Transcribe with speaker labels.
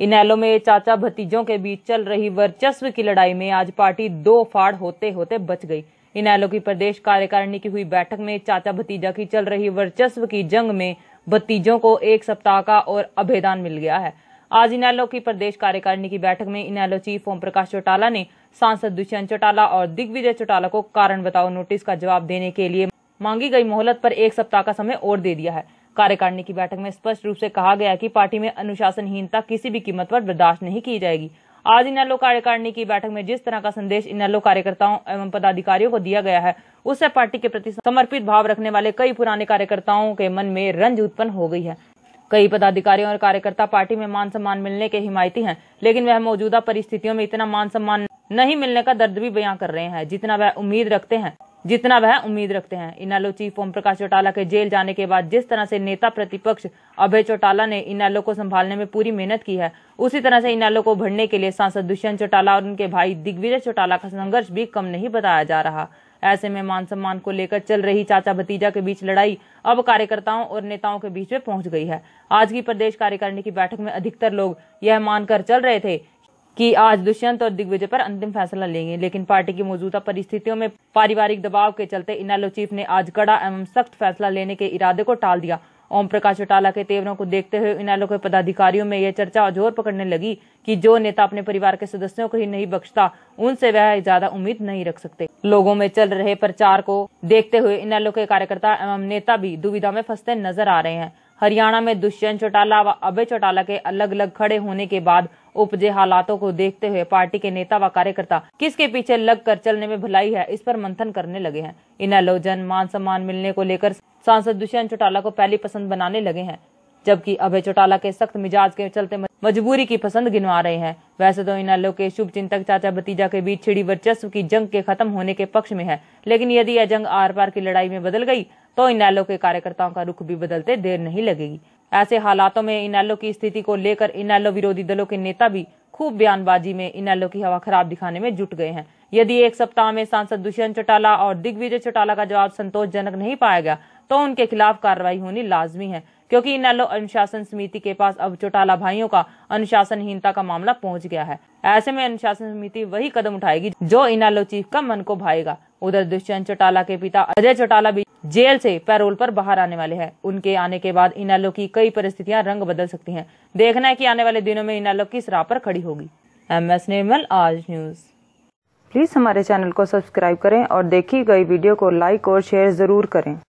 Speaker 1: इनैलो में चाचा भतीजों के बीच चल रही वर्चस्व की लड़ाई में आज पार्टी दो फाड़ होते होते बच गई इनैलो की प्रदेश कार्यकारिणी की हुई बैठक में चाचा भतीजा की चल रही वर्चस्व की जंग में भतीजों को एक सप्ताह का और अभेदान मिल गया है आज इनैलो की प्रदेश कार्यकारिणी की बैठक में इनैलो चीफ ओम प्रकाश चौटाला ने सांसद दुष्यंत चौटाला और दिग्विजय चौटाला को कारण बताओ नोटिस का जवाब देने के लिए मांगी गई मोहलत पर एक सप्ताह का समय और दे दिया है कार्यकारिणी की बैठक में स्पष्ट रूप से कहा गया कि पार्टी में अनुशासनहीनता किसी भी कीमत पर बर्दाश्त नहीं की जाएगी आज एलो कार्यकारिणी की बैठक में जिस तरह का संदेश इनलो कार्यकर्ताओं एवं पदाधिकारियों को दिया गया है उससे पार्टी के प्रति समर्पित भाव रखने वाले कई पुराने कार्यकर्ताओं के मन में रंज उत्पन्न हो गई है कई पदाधिकारियों और कार्यकर्ता पार्टी में मान सम्मान मिलने के हिमायती हैं लेकिन वह मौजूदा परिस्थितियों में इतना मान सम्मान नहीं मिलने का दर्द भी बयां कर रहे हैं जितना वह उम्मीद रखते हैं जितना वह उम्मीद रखते हैं इनालो चीफ ओम प्रकाश चौटाला के जेल जाने के बाद जिस तरह से नेता प्रतिपक्ष अभय चौटाला ने इनालो को संभालने में पूरी मेहनत की है उसी तरह से इनालो को भरने के लिए सांसद दुष्यंत चौटाला और उनके भाई दिग्विजय चौटाला का संघर्ष भी कम नहीं बताया जा रहा ऐसे में मान सम्मान को लेकर चल रही चाचा भतीजा के बीच लड़ाई अब कार्यकर्ताओं और नेताओं के बीच में पहुंच गई है आज की प्रदेश कार्यकारिणी की बैठक में अधिकतर लोग यह मानकर चल रहे थे कि आज दुष्यंत और दिग्विजय पर अंतिम फैसला लेंगे लेकिन पार्टी की मौजूदा परिस्थितियों में पारिवारिक दबाव के चलते इनालो चीफ ने आज कड़ा एवं सख्त फैसला लेने के इरादे को टाल दिया ओम प्रकाश चौटाला के तेवरों को देखते हुए इनालो के पदाधिकारियों में यह चर्चा जोर पकड़ने लगी कि जो नेता अपने परिवार के सदस्यों को ही नहीं बख्शता उनसे वह ज्यादा उम्मीद नहीं रख सकते लोगों में चल रहे प्रचार को देखते हुए इनालो के कार्यकर्ता एवं नेता भी दुविधा में फंसते नजर आ रहे हैं हरियाणा में दुष्यंत चौटाला व अभय चौटाला के अलग अलग खड़े होने के बाद उपजे हालातों को देखते हुए पार्टी के नेता व कार्यकर्ता किसके पीछे लग कर चलने में भलाई है इस पर मंथन करने लगे हैं इन जन मान सम्मान मिलने को लेकर सांसद दुष्यंत चौटाला को पहली पसंद बनाने लगे हैं जबकि अभय चौटाला के सख्त मिजाज के चलते मजबूरी की पसंद गिनवा रहे हैं वैसे तो इन इनेलो के शुभ चिंतक चाचा भतीजा के बीच छिड़ी वर्चस्व की जंग के खत्म होने के पक्ष में है लेकिन यदि यह जंग आर पार की लड़ाई में बदल गई तो इनेलो के कार्यकर्ताओं का रुख भी बदलते देर नहीं लगेगी ऐसे हालातों में इनैलो की स्थिति को लेकर इनैलो विरोधी दलों के नेता भी खूब बयानबाजी में इनैलो की हवा खराब दिखाने में जुट गए हैं यदि एक सप्ताह में सांसद दुष्यंत चौटाला और दिग्विजय चौटाला का जवाब संतोषजनक नहीं पाया गया तो उनके खिलाफ कार्रवाई होनी लाजमी है क्योंकि एलो अनुशासन समिति के पास अब चौटाला भाइयों का अनुशासनहीनता का मामला पहुंच गया है ऐसे में अनुशासन समिति वही कदम उठाएगी जो इनैलो चीफ का मन को भाएगा उधर दुष्यंत चौटाला के पिता अजय चौटाला भी जेल से पैरोल पर बाहर आने वाले हैं उनके आने के बाद इनालो की कई परिस्थितियां रंग बदल सकती हैं देखना है कि आने वाले दिनों में इनालो किस राह पर खड़ी होगी M S Nirmal Aaj news please हमारे चैनल को सब्सक्राइब करें और देखी गई वीडियो को लाइक और शेयर जरूर करें